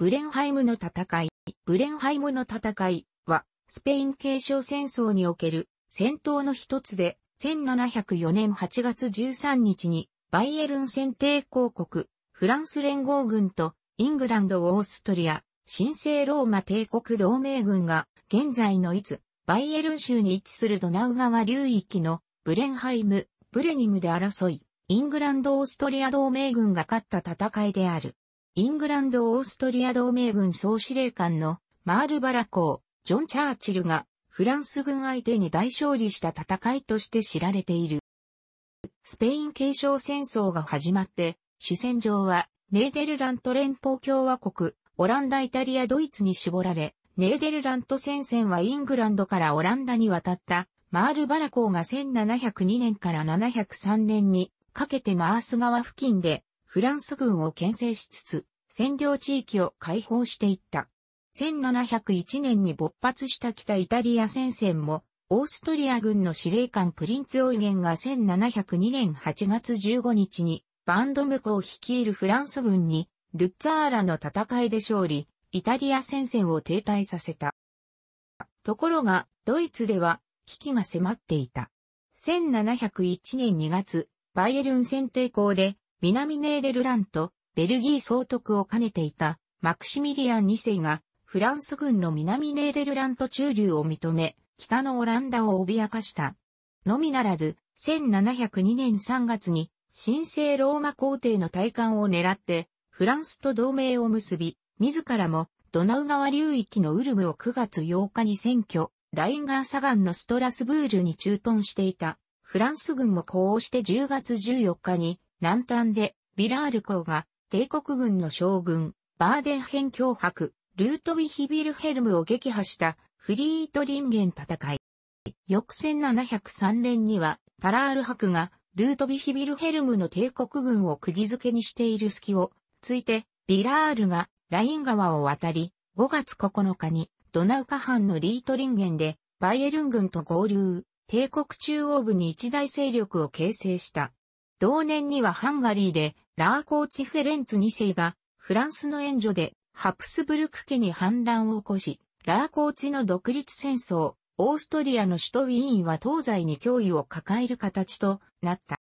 ブレンハイムの戦い。ブレンハイムの戦いは、スペイン継承戦争における戦闘の一つで、1704年8月13日に、バイエルン選帝公国、フランス連合軍と、イングランド・オーストリア、神聖ローマ帝国同盟軍が、現在のいつ、バイエルン州に位置するドナウ川流域の、ブレンハイム、ブレニムで争い、イングランド・オーストリア同盟軍が勝った戦いである。イングランド・オーストリア同盟軍総司令官のマールバラ公、ジョン・チャーチルがフランス軍相手に大勝利した戦いとして知られている。スペイン継承戦争が始まって、主戦場はネーデルラント連邦共和国、オランダ・イタリア・ドイツに絞られ、ネーデルラント戦線はイングランドからオランダに渡ったマールバラ公が1702年から703年にかけてマース川付近でフランス軍を牽制しつつ、占領地域を解放していった。1701年に勃発した北イタリア戦線も、オーストリア軍の司令官プリンツ・オイゲンが1702年8月15日に、バンドムコを率いるフランス軍に、ルッツァーラの戦いで勝利、イタリア戦線を停滞させた。ところが、ドイツでは、危機が迫っていた。1701年2月、バイエルン戦抵抗で、南ネーデルラント、ベルギー総督を兼ねていた、マクシミリアン2世が、フランス軍の南ネーデルラント中流を認め、北のオランダを脅かした。のみならず、1702年3月に、神聖ローマ皇帝の大官を狙って、フランスと同盟を結び、自らも、ドナウ川流域のウルムを9月8日に占拠、ラインガーサガンのストラスブールに駐屯していた。フランス軍もこうして10月14日に南端で、ビラール公が、帝国軍の将軍、バーデンヘン脅迫、ルートヴィヒ・ビルヘルムを撃破したフリートリンゲン戦い。翌1703年には、パラール博が、ルートヴィヒ・ビルヘルムの帝国軍を釘付けにしている隙を、ついて、ビラールが、ライン川を渡り、5月9日に、ドナウカ藩のリートリンゲンで、バイエルン軍と合流、帝国中央部に一大勢力を形成した。同年にはハンガリーでラーコーチ・フェレンツ2世がフランスの援助でハプスブルク家に反乱を起こし、ラーコーチの独立戦争、オーストリアの首都ウィーンは東西に脅威を抱える形となった。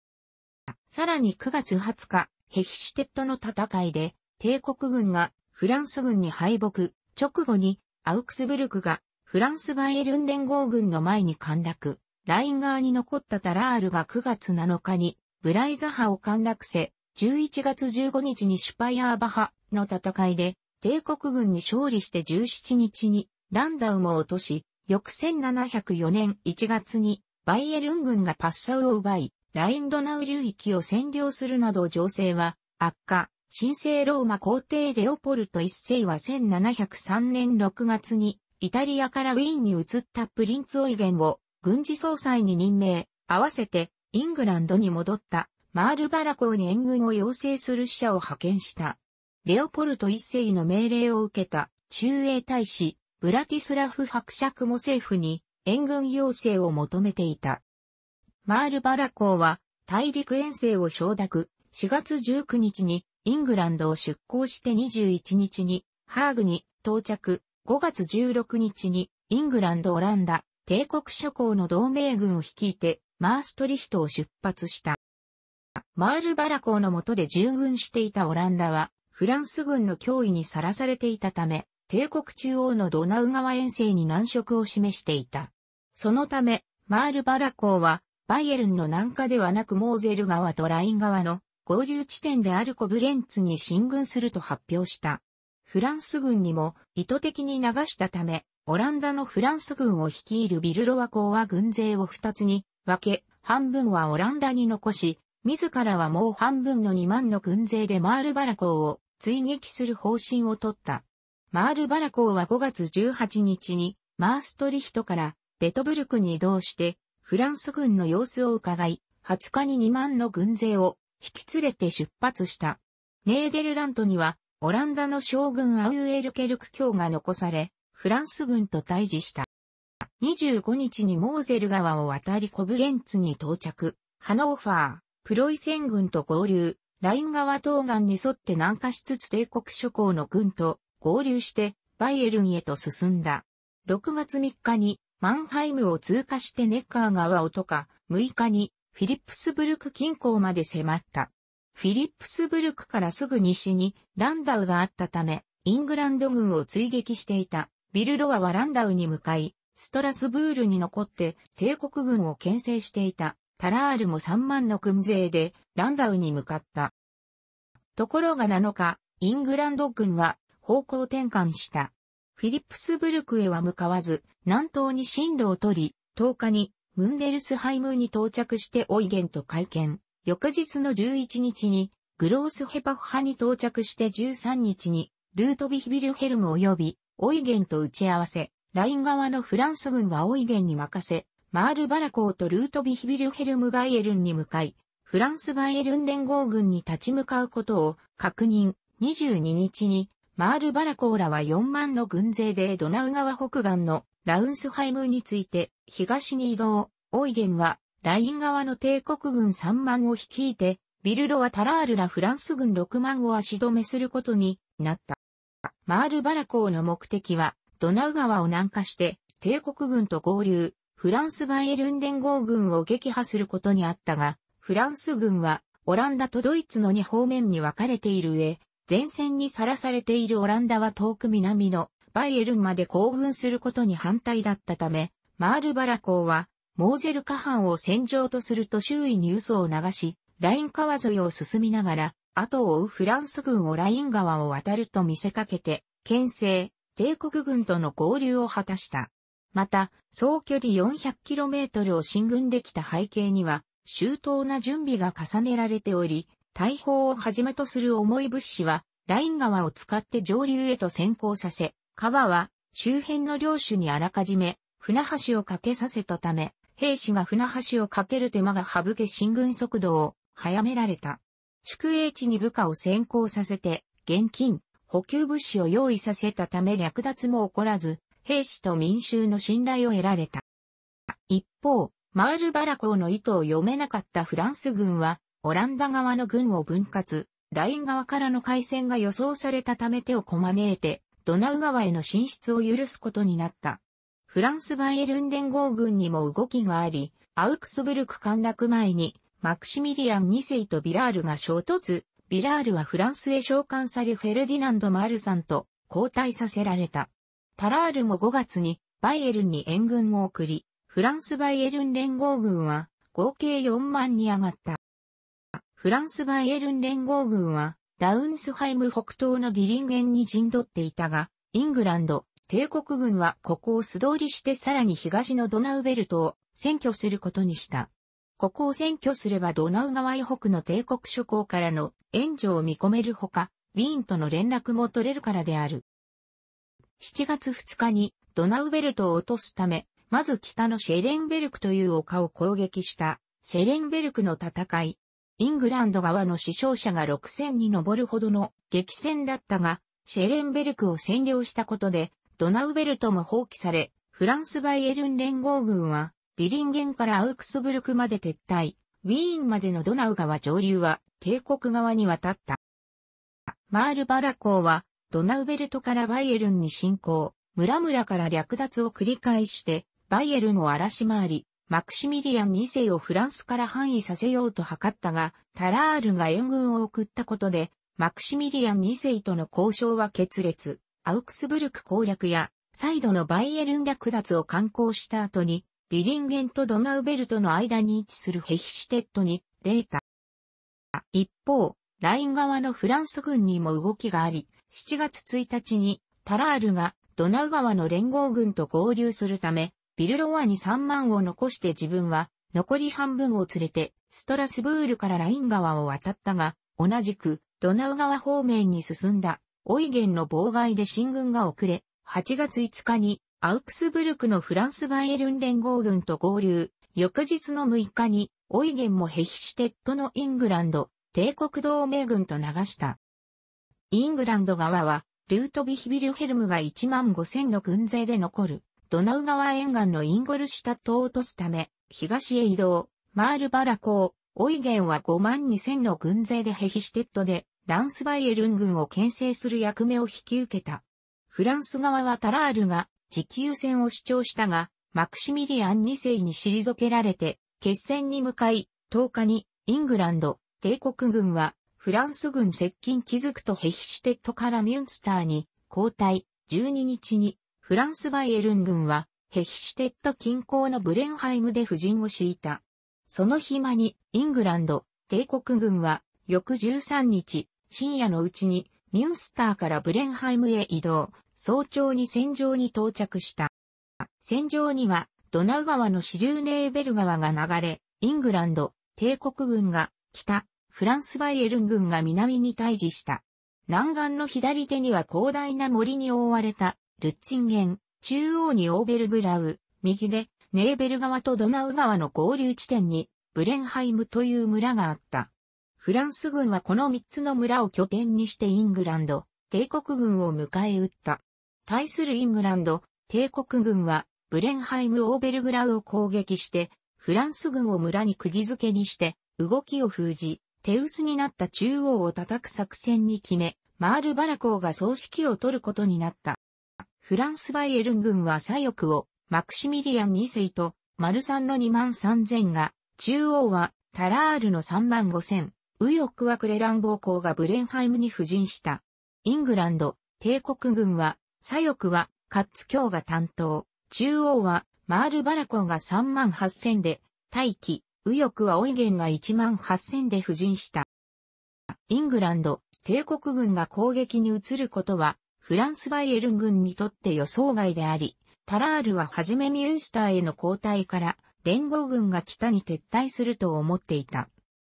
さらに9月20日、ヘヒシュテットの戦いで、帝国軍がフランス軍に敗北、直後にアウクスブルクがフランスバイエルン連合軍の前に陥落、ライン側に残ったタラールが9月7日にブライザ派を陥落せ、11月15日にシュパイアーバ派の戦いで、帝国軍に勝利して17日にランダウも落とし、翌1704年1月にバイエルン軍がパッサウを奪い、ラインドナウ流域を占領するなど情勢は悪化。神聖ローマ皇帝レオポルト一世は1703年6月にイタリアからウィーンに移ったプリンツオイゲンを軍事総裁に任命、合わせてイングランドに戻ったマールバラ港に援軍を要請する使者を派遣した。レオポルト一世の命令を受けた中英大使、ブラティスラフ伯爵も政府に援軍要請を求めていた。マールバラ港は大陸遠征を承諾、4月19日にイングランドを出港して21日にハーグに到着、5月16日にイングランド・オランダ、帝国諸侯の同盟軍を率いてマーストリヒトを出発した。マールバラ港の下で従軍していたオランダは、フランス軍の脅威にさらされていたため、帝国中央のドナウ川遠征に難色を示していた。そのため、マールバラ港は、バイエルンの南下ではなくモーゼル川とライン川の合流地点であるコブレンツに進軍すると発表した。フランス軍にも意図的に流したため、オランダのフランス軍を率いるビルロワ港は軍勢を二つに分け、半分はオランダに残し、自らはもう半分の2万の軍勢でマールバラ港を追撃する方針を取った。マールバラ港は5月18日にマーストリヒトからベトブルクに移動してフランス軍の様子を伺い、20日に2万の軍勢を引き連れて出発した。ネーデルラントにはオランダの将軍アウエルケルク卿が残され、フランス軍と対峙した。25日にモーゼル川を渡りコブレンツに到着、ハノーファー、プロイセン軍と合流、ライン川東岸に沿って南下しつつ帝国諸侯の軍と合流してバイエルンへと進んだ。6月3日にマンハイムを通過してネッカー川をとか、6日にフィリップスブルク近郊まで迫った。フィリップスブルクからすぐ西にランダウがあったため、イングランド軍を追撃していたビルロアはランダウに向かい、ストラスブールに残って帝国軍を牽制していたタラールも3万の軍勢でランダウに向かった。ところが7日、イングランド軍は方向転換した。フィリップスブルクへは向かわず、南東に進路を取り、10日にムンデルスハイムに到着してオイゲンと会見。翌日の11日にグロースヘパフ派に到着して13日にルートビヒビルヘルム及びオイゲンと打ち合わせ、ライン側のフランス軍はオイゲンに任せ、マールバラ港とルートビヒビルヘルムバイエルンに向かい、フランスバイエルン連合軍に立ち向かうことを確認。22日に、マールバラ港らは4万の軍勢でドナウ川北岸のラウンスハイムについて東に移動。オイゲンはライン側の帝国軍3万を率いて、ビルロはタラールらフランス軍6万を足止めすることになった。マールバラーの目的はドナウ川を南下して、帝国軍と合流、フランスバイエルン連合軍を撃破することにあったが、フランス軍は、オランダとドイツの2方面に分かれている上、前線にさらされているオランダは遠く南のバイエルンまで行軍することに反対だったため、マールバラ港は、モーゼル下半を戦場とすると周囲に嘘を流し、ライン川沿いを進みながら、後を追うフランス軍をライン川を渡ると見せかけて、牽制、帝国軍との合流を果たした。また、総距離 400km を進軍できた背景には、周到な準備が重ねられており、大砲をはじめとする重い物資は、ライン川を使って上流へと先行させ、川は周辺の領主にあらかじめ船橋をかけさせたため、兵士が船橋をかける手間が省け進軍速度を早められた。宿営地に部下を先行させて、現金、補給物資を用意させたため略奪も起こらず、兵士と民衆の信頼を得られた。一方、マールバラ公の意図を読めなかったフランス軍は、オランダ側の軍を分割、ライン側からの海戦が予想されたため手をこまねえて、ドナウ川への進出を許すことになった。フランスバイエルン連合軍にも動きがあり、アウクスブルク陥落前に、マクシミリアン2世とビラールが衝突、ビラールはフランスへ召喚されフェルディナンド・マルさんと交代させられた。タラールも5月にバイエルンに援軍を送り、フランスバイエルン連合軍は合計4万に上がった。フランスバイエルン連合軍はダウンスハイム北東のディリンゲンに陣取っていたが、イングランド、帝国軍はここを素通りしてさらに東のドナウベルトを占拠することにした。ここを占拠すればドナウ川以北の帝国諸侯からの援助を見込めるほか、ウィーンとの連絡も取れるからである。7月2日にドナウベルトを落とすため、まず北のシェレンベルクという丘を攻撃したシェレンベルクの戦い。イングランド側の死傷者が6000に上るほどの激戦だったが、シェレンベルクを占領したことで、ドナウベルトも放棄され、フランスバイエルン連合軍はビリンゲンからアウクスブルクまで撤退、ウィーンまでのドナウ川上流は帝国側に渡った。マールバラ港はドナウベルトからバイエルンに侵攻、村々から略奪を繰り返して、バイエルンを荒らし回り、マクシミリアン2世をフランスから範囲させようと図ったが、タラールが援軍を送ったことで、マクシミリアン2世との交渉は決裂、アウクスブルク攻略や、再度のバイエルン略奪を観光した後に、リリンゲンとドナウベルトの間に位置するヘヒシテッドに、レータ。一方、ライン側のフランス軍にも動きがあり、7月1日にタラールがドナウ川の連合軍と合流するため、ビルロワに3万を残して自分は残り半分を連れてストラスブールからライン川を渡ったが、同じくドナウ川方面に進んだオイゲンの妨害で進軍が遅れ、8月5日にアウクスブルクのフランスバイエルン連合軍と合流、翌日の6日に、オイゲンもヘヒシュテッドのイングランド、帝国同盟軍と流した。イングランド側は、ルートビヒビルヘルムが1万5000の軍勢で残る、ドナウ川沿岸のインゴルシュタットを落とすため、東へ移動、マールバラ港、オイゲンは5万2000の軍勢でヘヒシュテッドで、ランスバイエルン軍を牽制する役目を引き受けた。フランス側はタラールが持久戦を主張したが、マクシミリアン2世に退けられて、決戦に向かい、10日に、イングランド、帝国軍は、フランス軍接近気づくとヘヒシュテットからミュンスターに、交代、12日に、フランスバイエルン軍は、ヘヒシュテット近郊のブレンハイムで布陣を敷いた。その暇に、イングランド、帝国軍は、翌13日、深夜のうちに、ミュンスターからブレンハイムへ移動、早朝に戦場に到着した。戦場にはドナウ川の支流ネーベル川が流れ、イングランド、帝国軍が北、フランスバイエルン軍が南に対峙した。南岸の左手には広大な森に覆われたルッチンゲン、中央にオーベルグラウ、右でネーベル川とドナウ川の合流地点にブレンハイムという村があった。フランス軍はこの3つの村を拠点にしてイングランド、帝国軍を迎え撃った。対するイングランド、帝国軍は、ブレンハイム・オーベルグラウを攻撃して、フランス軍を村に釘付けにして、動きを封じ、手薄になった中央を叩く作戦に決め、マール・バラコーが総指揮を取ることになった。フランス・バイエルン軍は左翼を、マクシミリアン2世と、マルサンの2万3000が、中央は、タラールの3万5000、右翼はクレラン暴行がブレンハイムに布陣した。イングランド、帝国軍は、左翼は、カッツ卿が担当、中央は、マールバラコが3万8000で、大気、右翼はオイゲンが1万8000で布陣した。イングランド、帝国軍が攻撃に移ることは、フランスバイエルン軍にとって予想外であり、タラールははじめミュンスターへの交代から、連合軍が北に撤退すると思っていた。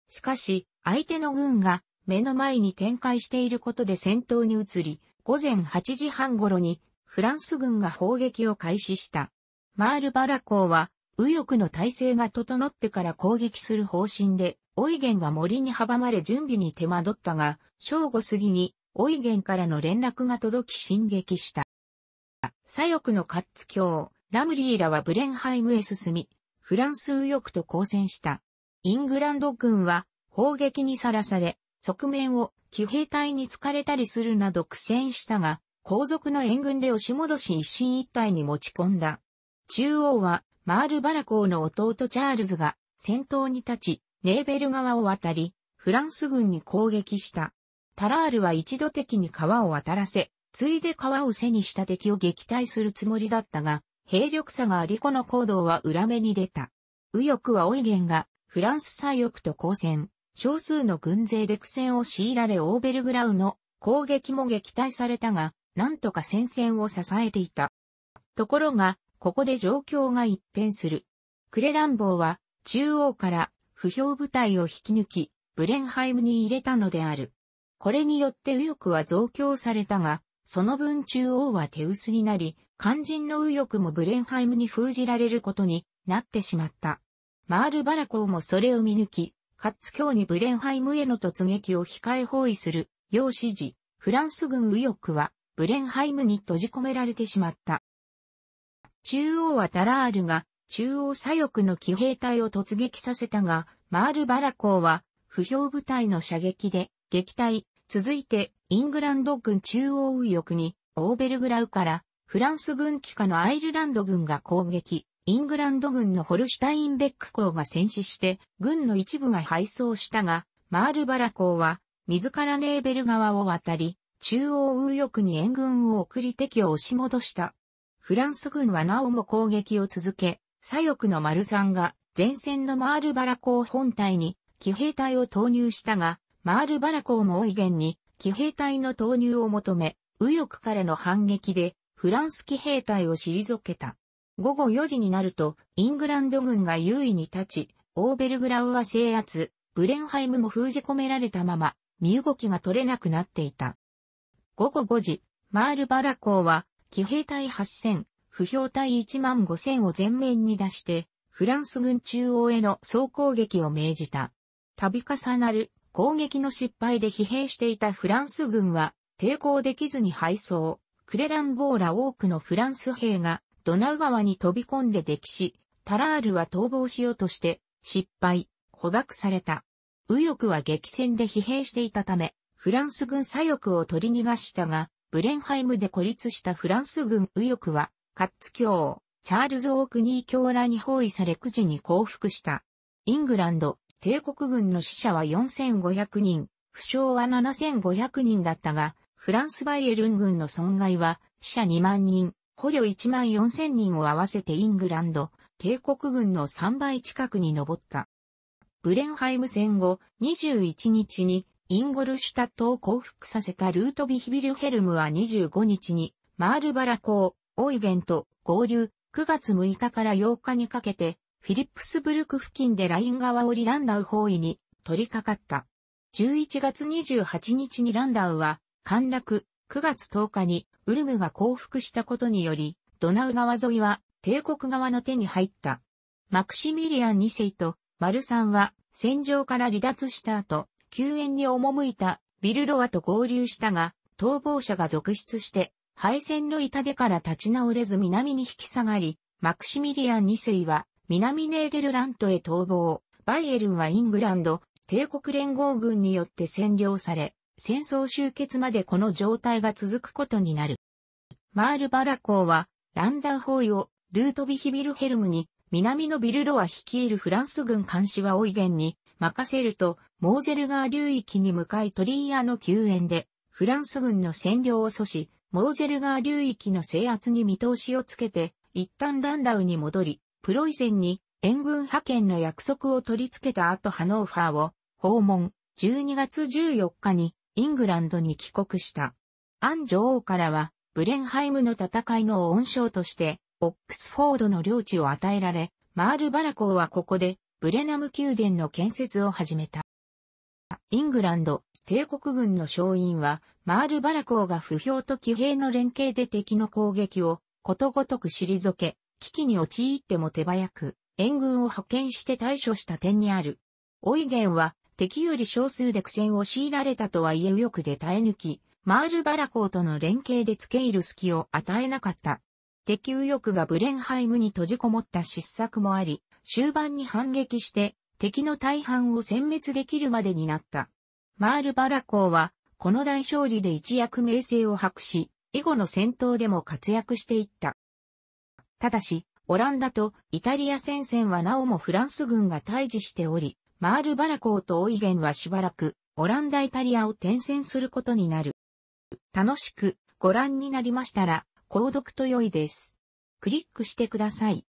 しかし、相手の軍が目の前に展開していることで戦闘に移り、午前8時半頃にフランス軍が砲撃を開始した。マールバラ港は右翼の体制が整ってから攻撃する方針で、オイゲンは森に阻まれ準備に手間取ったが、正午過ぎにオイゲンからの連絡が届き進撃した。左翼のカッツ卿、ラムリーらはブレンハイムへ進み、フランス右翼と交戦した。イングランド軍は砲撃にさらされ、側面を騎兵隊に疲れたりするなど苦戦したが、後続の援軍で押し戻し一進一退に持ち込んだ。中央は、マール・バラコーの弟チャールズが先頭に立ち、ネーベル川を渡り、フランス軍に攻撃した。タラールは一度敵に川を渡らせ、ついで川を背にした敵を撃退するつもりだったが、兵力差がありこの行動は裏目に出た。右翼はオイゲンが、フランス左翼と交戦。少数の軍勢で苦戦を強いられオーベルグラウの攻撃も撃退されたが、なんとか戦線を支えていた。ところが、ここで状況が一変する。クレランボーは、中央から不評部隊を引き抜き、ブレンハイムに入れたのである。これによって右翼は増強されたが、その分中央は手薄になり、肝心の右翼もブレンハイムに封じられることになってしまった。マール・バラコーもそれを見抜き、カッツ卿にブレンハイムへの突撃を控え包囲する、よう指示、フランス軍右翼は、ブレンハイムに閉じ込められてしまった。中央はタラールが、中央左翼の騎兵隊を突撃させたが、マール・バラ公は、不評部隊の射撃で、撃退、続いて、イングランド軍中央右翼に、オーベルグラウから、フランス軍機下のアイルランド軍が攻撃、イングランド軍のホルシュタインベック校が戦死して、軍の一部が敗走したが、マールバラ港は、自らネーベル川を渡り、中央右翼に援軍を送り敵を押し戻した。フランス軍はなおも攻撃を続け、左翼のマルザンが前線のマールバラ港本体に騎兵隊を投入したが、マールバラ港もイいンに騎兵隊の投入を求め、右翼からの反撃でフランス騎兵隊を退けた。午後4時になると、イングランド軍が優位に立ち、オーベルグラウは制圧、ブレンハイムも封じ込められたまま、身動きが取れなくなっていた。午後5時、マールバラ港は、騎兵隊8000、不評隊1万5000を前面に出して、フランス軍中央への総攻撃を命じた。度重なる攻撃の失敗で疲弊していたフランス軍は、抵抗できずに敗走。クレランボーラ多くのフランス兵がドナウ川に飛び込んで溺死、タラールは逃亡しようとして、失敗、捕獲された。右翼は激戦で疲弊していたため、フランス軍左翼を取り逃がしたが、ブレンハイムで孤立したフランス軍右翼は、カッツ教、チャールズ・オークニー教らに包囲され9時に降伏した。イングランド、帝国軍の死者は4500人、負傷は7500人だったが、フランスバイエルン軍の損害は死者2万人、捕虜1万4000人を合わせてイングランド、帝国軍の3倍近くに上った。ブレンハイム戦後21日にインゴルシュタットを降伏させたルートビヒビルヘルムは25日にマールバラ港、オイゲンと合流、9月6日から8日にかけてフィリップスブルク付近でライン川をリランダウ包囲に取り掛かった。11月28日にランダウは陥落、9月10日にウルムが降伏したことにより、ドナウ川沿いは帝国側の手に入った。マクシミリアン2世とマルサンは戦場から離脱した後、救援に赴いたビルロワと合流したが、逃亡者が続出して、敗戦の痛手から立ち直れず南に引き下がり、マクシミリアン2世は南ネーデルラントへ逃亡。バイエルンはイングランド、帝国連合軍によって占領され、戦争終結までこの状態が続くことになる。マールバラ港は、ランダー包イをルートビヒビルヘルムに、南のビルロア率いるフランス軍監視はオイゲンに任せると、モーゼル川流域に向かいトリーアの救援で、フランス軍の占領を阻止、モーゼル川流域の制圧に見通しをつけて、一旦ランダウに戻り、プロイセンに援軍派遣の約束を取り付けた後ハノーファーを訪問、12月14日にイングランドに帰国した。アン女王からは、ブレンハイムの戦いの恩賞として、オックスフォードの領地を与えられ、マールバラ公はここで、ブレナム宮殿の建設を始めた。イングランド、帝国軍の将員は、マールバラ公が不評と騎兵の連携で敵の攻撃を、ことごとく退け、危機に陥っても手早く、援軍を派遣して対処した点にある。オイゲンは、敵より少数で苦戦を強いられたとはいえ右翼で耐え抜き、マールバラ公との連携で付け入る隙を与えなかった。敵右翼がブレンハイムに閉じこもった失策もあり、終盤に反撃して敵の大半を殲滅できるまでになった。マールバラ公は、この大勝利で一躍名声を博し、以後の戦闘でも活躍していった。ただし、オランダとイタリア戦線はなおもフランス軍が退治しており、マールバラコーとオイゲンはしばらく、オランダイタリアを転戦することになる。楽しくご覧になりましたら、購読と良いです。クリックしてください。